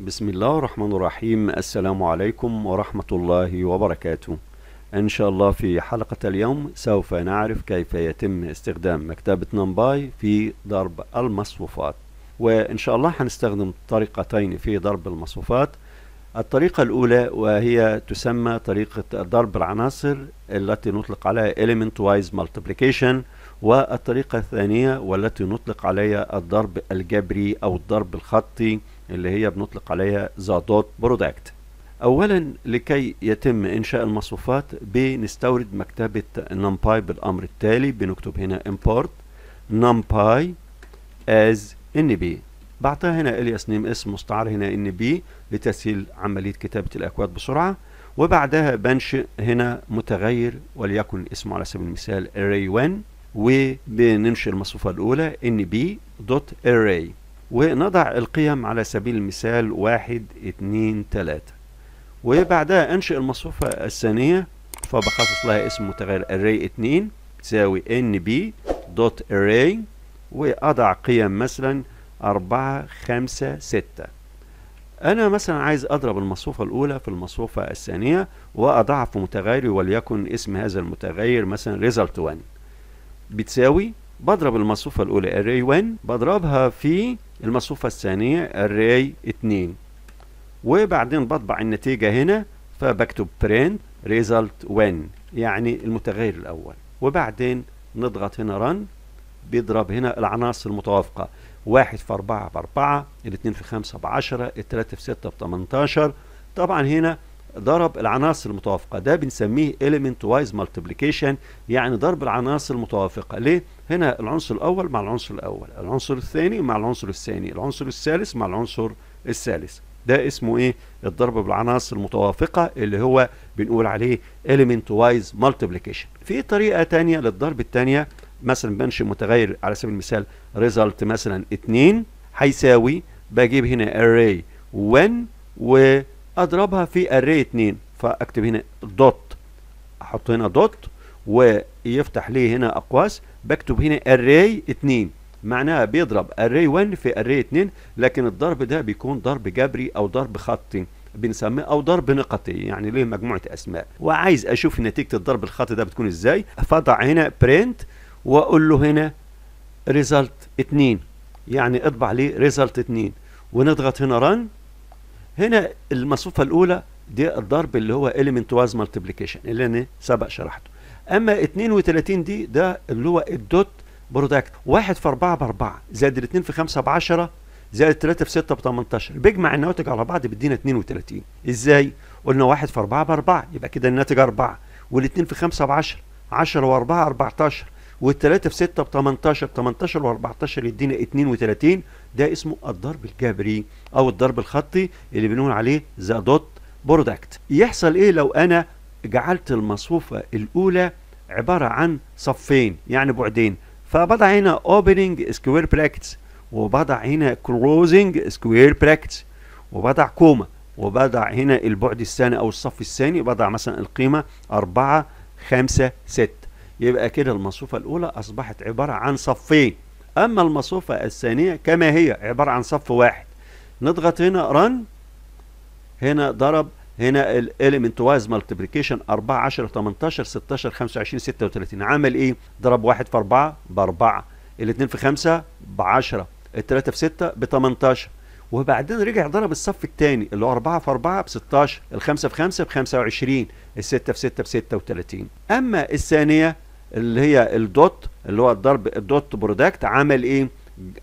بسم الله الرحمن الرحيم السلام عليكم ورحمة الله وبركاته إن شاء الله في حلقة اليوم سوف نعرف كيف يتم استخدام مكتبة نمباي في ضرب المصفوفات وإن شاء الله هنستخدم طريقتين في ضرب المصفوفات الطريقة الأولى وهي تسمى طريقة ضرب العناصر التي نطلق عليها element wise multiplication والطريقة الثانية والتي نطلق عليها الضرب الجبري أو الضرب الخطي اللي هي بنطلق عليها ذا دوت برودكت اولا لكي يتم انشاء المصفوفات بنستورد مكتبه numpy بالامر التالي بنكتب هنا import numpy as nb بعتها هنا الياس نيم اسم مستعار هنا nb لتسهيل عمليه كتابه الاكواد بسرعه وبعدها بنشئ هنا متغير وليكن اسمه على سبيل المثال array1 وبننشئ المصفوفه الاولى nb.array ونضع القيم على سبيل المثال واحد اتنين تلاتة وبعدها انشئ المصفوفة الثانية فبخصص لها اسم متغير array اتنين تساوي nb array واضع قيم مثلا أربعة خمسة ستة أنا مثلا عايز أضرب المصفوفة الأولى في المصفوفة الثانية وأضعها في متغيري وليكن اسم هذا المتغير مثلا result 1 بتساوي بضرب المصفوفة الأولى array 1 بضربها في المصفوفة الثانية array 2 وبعدين بطبع النتيجة هنا فبكتب print result 1 يعني المتغير الأول وبعدين نضغط هنا run بيضرب هنا العناصر المتوافقة 1 في 4 ب 4 2 في 5 ب 10 3 في 6 ب 18 طبعا هنا ضرب العناصر المتوافقه ده بنسميه element wise multiplication يعني ضرب العناصر المتوافقه ليه هنا العنصر الاول مع العنصر الاول العنصر الثاني مع العنصر الثاني العنصر الثالث مع العنصر الثالث ده اسمه ايه الضرب بالعناصر المتوافقه اللي هو بنقول عليه element wise multiplication في طريقه ثانيه للضرب الثانيه مثلا بنشئ متغير على سبيل المثال result مثلا 2 هيساوي بجيب هنا array 1 و اضربها في الري 2 فاكتب هنا دوت احط هنا دوت ويفتح لي هنا اقواس بكتب هنا الري 2 معناها بيضرب الري 1 في الري 2 لكن الضرب ده بيكون ضرب جبري او ضرب خطي بنسميه او ضرب نقطي يعني ليه مجموعه اسماء وعايز اشوف نتيجه الضرب الخطي ده بتكون ازاي فضع هنا برنت واقول له هنا ريزلت 2 يعني اطبع لي ريزلت 2 ونضغط هنا رن هنا المصفوفة الأولى دي الضرب اللي هو element وايز multiplication اللي أنا سبق شرحته أما 32 دي ده اللي هو الدوت برودكت 1 في 4 ب 4 زائد 2 في 5 ب 10 زائد 3 في 6 ب 18 بيجمع الناتج على بعض بيدينا 32 ازاي؟ قلنا 1 في 4 ب 4 يبقى كده الناتج 4 وال2 في 5 ب 10 10 و4 14 وال 3 في 6 ب 18 18 و14 يدينا 32 ده اسمه الضرب الجبري او الضرب الخطي اللي بنقول عليه ذا دوت برودكت يحصل ايه لو انا جعلت المصفوفة الاولى عبارة عن صفين يعني بعدين فبضع هنا opening سكوير براكتس وبضع هنا closing سكوير براكتس وبضع كوما وبضع هنا البعد الثاني او الصف الثاني بضع مثلا القيمة أربعة خمسة ستة يبقى كده المصفوفة الأولى أصبحت عبارة عن صفين أما المصفوفة الثانية كما هي عبارة عن صف واحد نضغط هنا رن هنا ضرب هنا الاليمنت وايز ملتبليكيشن 4 10 18 16 25 36 عمل ايه؟ ضرب 1 في 4 ب 4 الاثنين في 5 ب 10 الثلاثة في 6 ب 18 وبعدين رجع ضرب الصف الثاني اللي هو 4 في 4 ب 16 الخمسة في 5 ب 25 الستة في 6 ب 36 أما الثانية اللي هي الدوت اللي هو الضرب الدوت برودكت عمل ايه؟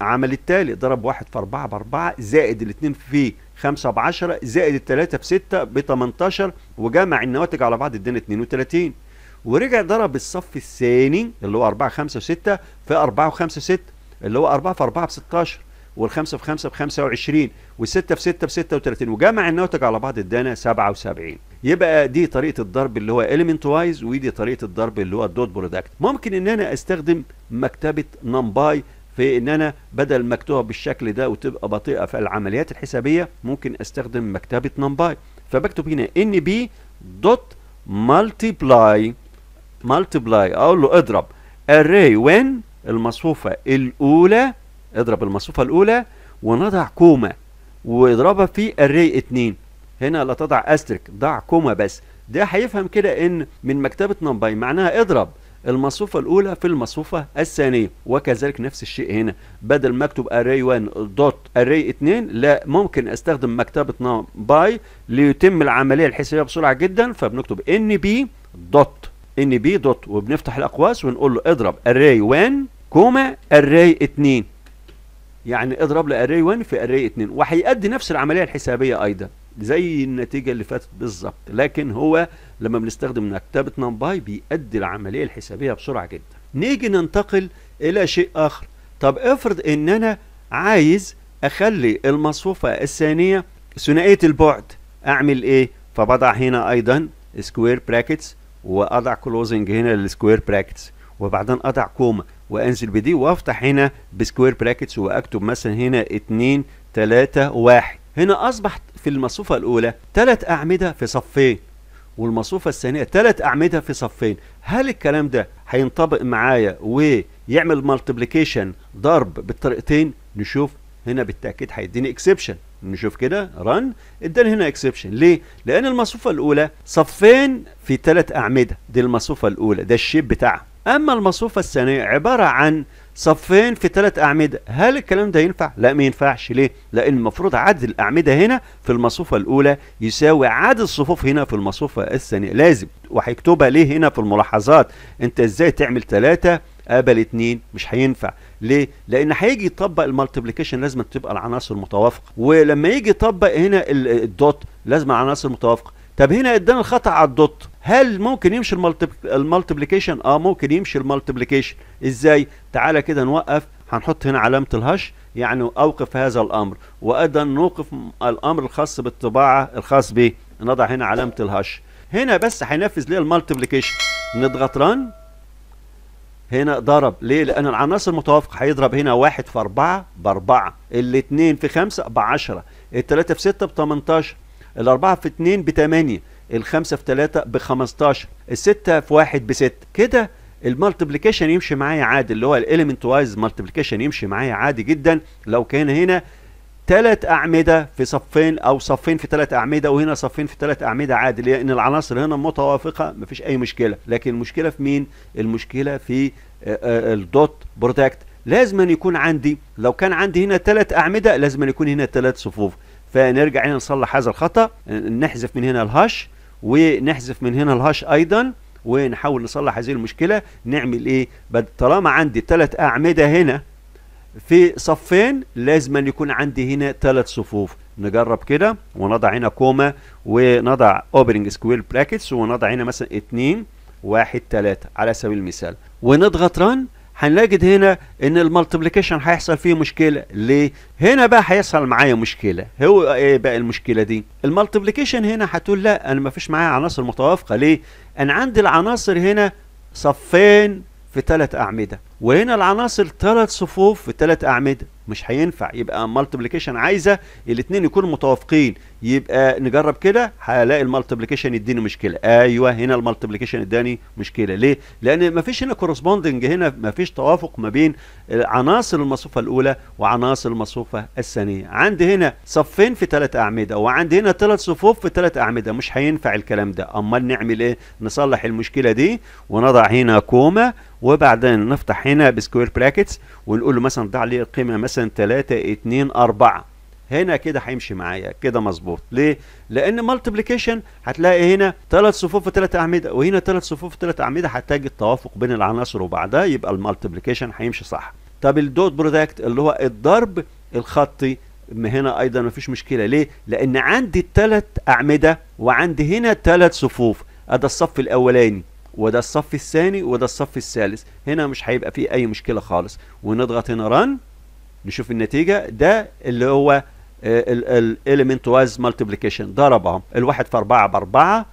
عمل التالي ضرب واحد في 4 ب 4 زائد الاثنين في 5 ب 10 زائد الثلاثة في 6 ب 18 وجمع النواتج على بعض ادانا 32 ورجع ضرب الصف الثاني اللي هو 4 5 و6 في 4 و5 6 اللي هو 4 في 4 ب 16 والخمسة في خمسة ب 25 والستة في 6 ب 36 وجمع النواتج على بعض ادانا 77 يبقى دي طريقه الضرب اللي هو element وايز ودي طريقه الضرب اللي هو دوت برودكت ممكن ان انا استخدم مكتبه نمباي في ان انا بدل مكتوبه بالشكل ده وتبقى بطيئه في العمليات الحسابيه ممكن استخدم مكتبه نمباي فبكتب هنا ان بي دوت مالتيبلاي مالتيبلاي اقول له اضرب array when المصفوفه الاولى اضرب المصفوفه الاولى ونضع كومه واضربها في array 2 هنا لا تضع استرك ضع كوما بس ده هيفهم كده ان من مكتبه نمباي معناها اضرب المصفوفة الأولى في المصفوفة الثانية وكذلك نفس الشيء هنا بدل ما اكتب array 1 دوت array 2 لا ممكن استخدم مكتبة نمباي ليتم العملية الحسابية بسرعة جدا فبنكتب nb دوت nb دوت وبنفتح الأقواس ونقول له اضرب array 1 كوما array 2 يعني اضرب لي array 1 في array 2 وهيأدي نفس العملية الحسابية أيضا زي النتيجة اللي فاتت بالظبط لكن هو لما بنستخدم مكتبة نمباي بيؤدي العملية الحسابية بسرعة جدا نيجي ننتقل إلى شيء آخر طب افرض إن أنا عايز أخلي المصفوفة الثانية ثنائية البعد أعمل إيه؟ فبضع هنا أيضا سكوير براكتس وأضع كلوزنج هنا للسكوير براكتس وبعدين أضع كوما وأنزل بدي وأفتح هنا بسكوير براكتس وأكتب مثلا هنا 2 3 1 هنا أصبح في المصفوفة الأولى ثلاث أعمدة في صفين والمصفوفة الثانية ثلاث أعمدة في صفين هل الكلام ده هينطبق معايا ويعمل مالتبليكيشن ضرب بالطريقتين نشوف هنا بالتأكيد هيديني اكسبشن نشوف كده رن اداني هنا اكسبشن ليه لان المصفوفه الاولى صفين في ثلاث اعمده دي المصفوفه الاولى ده الشيب بتاعها اما المصفوفه الثانيه عباره عن صفين في ثلاث أعمدة هل الكلام ده ينفع؟ لا ما ينفعش ليه؟ لأن المفروض عدد الأعمدة هنا في المصفوفة الأولى يساوي عدد الصفوف هنا في المصفوفة الثانية لازم وهيكتبها ليه هنا في الملاحظات أنت إزاي تعمل ثلاثة قبل اتنين مش هينفع ليه؟ لأن هيجي يطبق المالتيبليكيشن لازم تبقى العناصر متوافقة ولما يجي يطبق هنا الدوت لازم العناصر متوافقة طب هنا ادانا الخطا على الدوت هل ممكن يمشي المالتيبليكيشن اه ممكن يمشي المالتيبليكيشن ازاي تعالى كده نوقف هنحط هنا علامه الهش يعني اوقف هذا الامر وايضا نوقف الامر الخاص بالطباعه الخاص به نضع هنا علامه الهش هنا بس هينفذ ليه المالتيبليكيشن نضغط ران هنا ضرب ليه لان العناصر المتوافقه هيضرب هنا واحد في اربعه باربعه الاثنين في خمسه ال الثلاثه في سته ب 18 ال 4 في 2 ب 8 ال 5 في 3 ب 15 ال 6 في 1 ب 6 كده المالتيبيكيشن يمشي معايا عادي اللي هو الاليمنت وايز مالتيبيكيشن يمشي معايا عادي جدا لو كان هنا ثلاث اعمده في صفين او صفين في ثلاث اعمده وهنا صفين في ثلاث اعمده عادي لان العناصر هنا متوافقه مفيش اي مشكله لكن المشكله في مين المشكله في الدوت بروتكت لازم يكون عندي لو كان عندي هنا ثلاث اعمده لازم يكون هنا ثلاث صفوف فنرجع هنا نصلح هذا الخطأ نحذف من هنا الهاش ونحذف من هنا الهاش أيضا ونحاول نصلح هذه المشكلة نعمل إيه طالما عندي ثلاث أعمدة هنا في صفين لازم أن يكون عندي هنا ثلاث صفوف نجرب كده ونضع هنا كوما ونضع اوبننج سكوير براكتس ونضع هنا مثلا 2 1 3 على سبيل المثال ونضغط ران هنجد هنا ان المالتيبليكيشن هيحصل فيه مشكله ليه هنا بقى هيحصل معايا مشكله هو ايه بقى المشكله دي المالتيبليكيشن هنا هتقول لا انا ما فيش معايا عناصر متوافقه ليه انا عندي العناصر هنا صفين في ثلاث اعمده وهنا العناصر ثلاث صفوف في ثلاث اعمده مش هينفع يبقى مالتيبليكيشن عايزه الاثنين يكونوا متوافقين يبقى نجرب كده هلاقي المالتيبليكيشن يديني مشكله ايوه هنا المالتيبليكيشن اداني مشكله ليه لان ما فيش هنا كورسبوندنج هنا ما فيش توافق ما بين عناصر المصفوفه الاولى وعناصر المصفوفه الثانيه عندي هنا صفين في ثلاث اعمده وعندي هنا ثلاث صفوف في ثلاث اعمده مش هينفع الكلام ده امال نعمل ايه نصلح المشكله دي ونضع هنا كوما وبعدين نفتح هنا هنا بسكوير براكتس ونقول له مثلا ضع لي القيمه مثلا 3 2 4 هنا كده هيمشي معايا كده مظبوط ليه لان مالتيبليكيشن هتلاقي هنا ثلاث صفوف وثلاث اعمده وهنا ثلاث صفوف وثلاث اعمده هتلاقي التوافق بين العناصر وبعدها يبقى المالتيبليكيشن هيمشي صح طب الدوت برودكت اللي هو الضرب الخطي هنا ايضا مفيش مشكله ليه لان عندي الثلاث اعمده وعندي هنا ثلاث صفوف ده الصف الاولاني وده الصف الثاني وده الصف الثالث هنا مش هيبقى فيه اي مشكله خالص ونضغط هنا run نشوف النتيجه ده اللي هو الاليمنت وايز مالتيبليكيشن ضربهم الواحد في 4 باربعة 4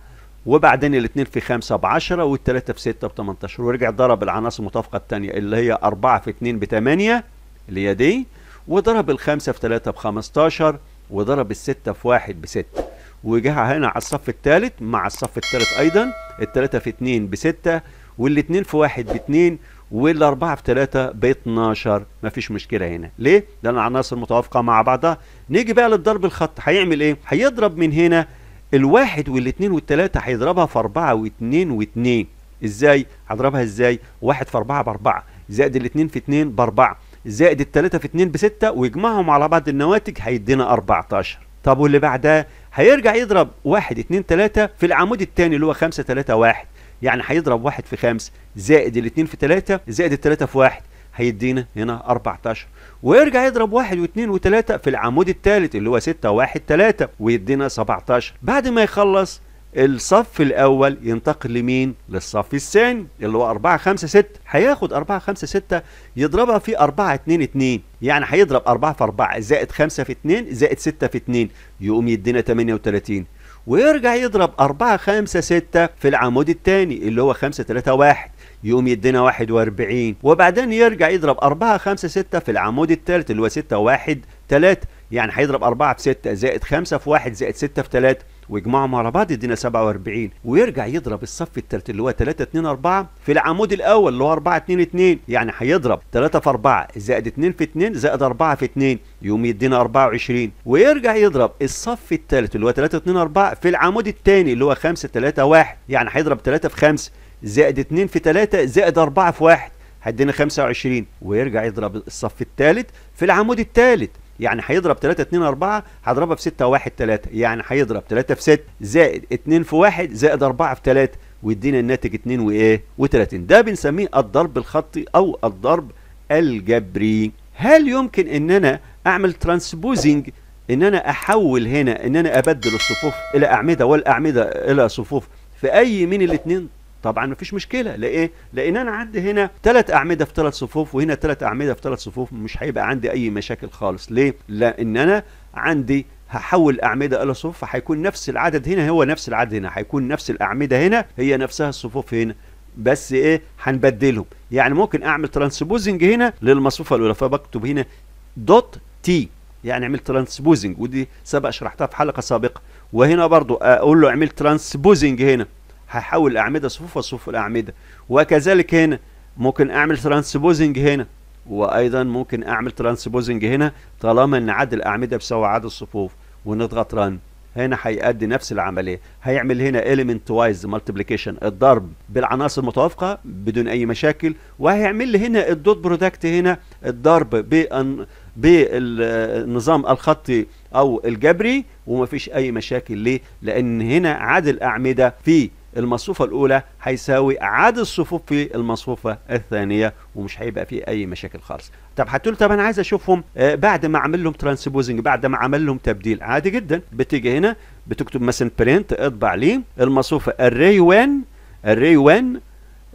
وبعدين الاثنين في 5 بعشرة 10 والثلاثه في 6 ب 18 ورجع ضرب العناصر المتوافقه الثانيه اللي هي 4 في 2 بتمانية 8 اللي هي دي وضرب الخمسه في 3 بخمستاشر 15 وضرب السته في 1 بستة 6 وجه هنا على الصف الثالث مع الصف الثالث ايضا الثلاثة في اتنين بستة والاتنين في واحد باتنين والاربعة في تلاتة باتناشر مفيش مشكلة هنا ليه؟ لان العناصر متوافقة مع بعضها نيجي بقى للضرب الخط هيعمل ايه؟ هيضرب من هنا الواحد والاتنين والتلاتة هيضربها في اربعة واتنين واتنين ازاي؟ هضربها ازاي؟ واحد في اربعة باربعة زائد الاتنين في اتنين باربعة زائد التلاتة في اتنين بستة ويجمعهم على بعض النواتج هيدينا 14 طب واللي بعدها هيرجع يضرب واحد اتنين تلاتة في العمود التاني اللي هو خمسة تلاتة واحد يعني هيضرب واحد في خمس زائد الاتنين في تلاتة زائد التلاتة في واحد هيدينا هنا 14 ويرجع يضرب 1 و2 و3 في العمود الثالث اللي هو 6 1 3 ويدينا 17 بعد ما يخلص الصف الاول ينتقل لمين للصف الثاني اللي هو 4 5 6 هياخد 4 5 6 يضربها في 4 2 2 يعني هيضرب 4 في 4 زائد 5 في 2 زائد 6 في 2 يقوم يدينا 38 ويرجع يضرب 4 5 6 في العمود الثاني اللي هو 5 3 1 يقوم يدينا 41 وبعدين يرجع يضرب 4 5 6 في العمود الثالث اللي هو 6 1 3 يعني هيضرب 4 في 6 زائد 5 في 1 زائد 6 في 3 ويجمعهم على بعض يدينا 47 ويرجع يضرب الصف الثالث اللي هو 3 2 4 في العمود الاول اللي هو 4 2 2 يعني هيضرب 3 في 4 زائد 2 في 2 زائد 4 في 2 يقوم يدينا 24 ويرجع يضرب الصف الثالث اللي هو 3 2 4 في العمود الثاني اللي هو 5 3 1 يعني هيضرب 3 في 5 زائد 2 في 3 زائد 4 في 1 هيدينا 25 ويرجع يضرب الصف الثالث في العمود الثالث يعني هيضرب 3 2 4 هضربها في 6 1 3 يعني هيضرب 3 في 6 زائد 2 في 1 زائد 4 في 3 ويدينا الناتج 2 وايه و30 ده بنسميه الضرب الخطي او الضرب الجبري هل يمكن ان انا اعمل ترانسبوزنج ان انا احول هنا ان انا ابدل الصفوف الى اعمده والاعمده الى صفوف في اي من الاثنين طبعا مفيش مشكله لايه لان انا عندي هنا ثلاث اعمده في ثلاث صفوف وهنا ثلاث اعمده في ثلاث صفوف مش هيبقى عندي اي مشاكل خالص ليه لان انا عندي هحول أعمدة إلى صفوف فهيكون نفس العدد هنا هو نفس العدد هنا هيكون نفس الأعمدة هنا هي نفسها الصفوف هنا بس إيه هنبدلهم يعني ممكن أعمل ترانسبوزنج هنا للمصفوفة الأولى فبكتب هنا دوت تي يعني اعمل ترانسبوزنج ودي سبق شرحتها في حلقة سابقة وهنا برضو أقول له اعمل ترانسبوزنج هنا هحول الاعمده صفوف وصفوف الاعمده وكذلك هنا ممكن اعمل ترانسبوزنج هنا وايضا ممكن اعمل ترانسبوزنج هنا طالما ان عدد الاعمده بيساوي عدد الصفوف ونضغط رن هنا هيأدي نفس العمليه هيعمل هنا element وايز مالتيبليكيشن الضرب بالعناصر المتوافقه بدون اي مشاكل وهيعمل لي هنا الدوت برودكت هنا الضرب بأن بالنظام الخطي او الجبري ومفيش اي مشاكل ليه لان هنا عدد الاعمده في المصفوفة الأولى هيساوي عدد الصفوف في المصفوفة الثانية ومش هيبقى فيه أي مشاكل خالص طب هتقول طب أنا عايز أشوفهم آه، بعد ما أعمل لهم ترانسبوزنج بعد ما أعمل لهم تبديل عادي جدا بتيجي هنا بتكتب مثلا برنت اطبع لي المصفوفة array 1 array 1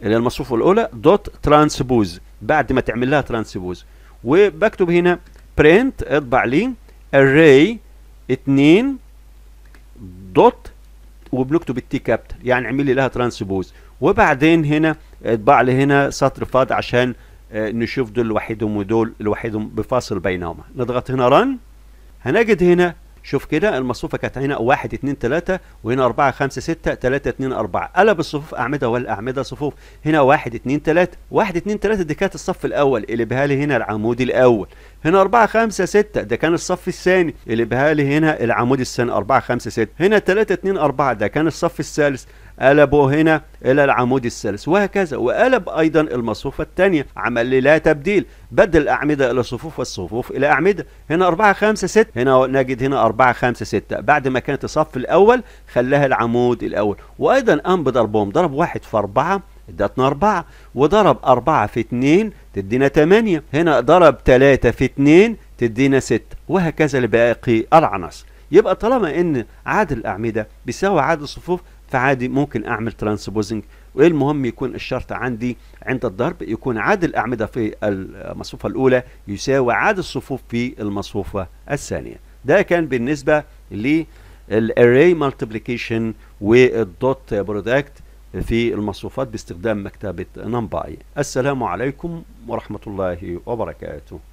اللي المصفوفة الأولى دوت ترانسبوز بعد ما تعمل لها ترانسبوز وبكتب هنا برنت اطبع لي array 2 دوت وبنكتب التي كابيتال يعني اعمل لي لها ترانسبوز وبعدين هنا اطبع لي هنا سطر فاضي عشان آه، نشوف دول لوحدهم ودول لوحدهم بفاصل بينهما نضغط هنا رن هنجد هنا شوف كده المصفوفه كانت هنا 1 2 3 وهنا 4 5 6 3 2 4 قلب الصفوف اعمده والاعمده صفوف هنا 1 2 3 1 2 3 دي كانت الصف الاول اللي بها لي هنا العمود الاول هنا 4 5 6 ده كان الصف الثاني اللي بها لي هنا العمود الثاني 4 5 6 هنا 3 2 4 ده كان الصف الثالث قلبوا هنا إلى العمود الثالث وهكذا وقلب أيضا المصفوفة الثانية عمل لي لا تبديل بدل الاعمده إلى صفوف والصفوف إلى أعمدة هنا 4 5 6 هنا نجد هنا 4 5 6 بعد ما كانت الصف الأول خلاها العمود الأول وأيضا قام بضربهم ضرب 1 في 4 ادتنا 4 وضرب 4 في 2 تدينا 8 هنا ضرب 3 في 2 تدينا 6 وهكذا لباقي العناصر يبقى طالما ان عدد الاعمده بيساوي عدد الصفوف فعادي ممكن اعمل ترانسبوزنج والمهم يكون الشرط عندي عند الضرب يكون عدد الاعمده في المصفوفه الاولى يساوي عدد الصفوف في المصفوفه الثانيه ده كان بالنسبه للاري مالتيبليكيشن والدوت برودكت في المصفوفات باستخدام مكتبه نمباي السلام عليكم ورحمه الله وبركاته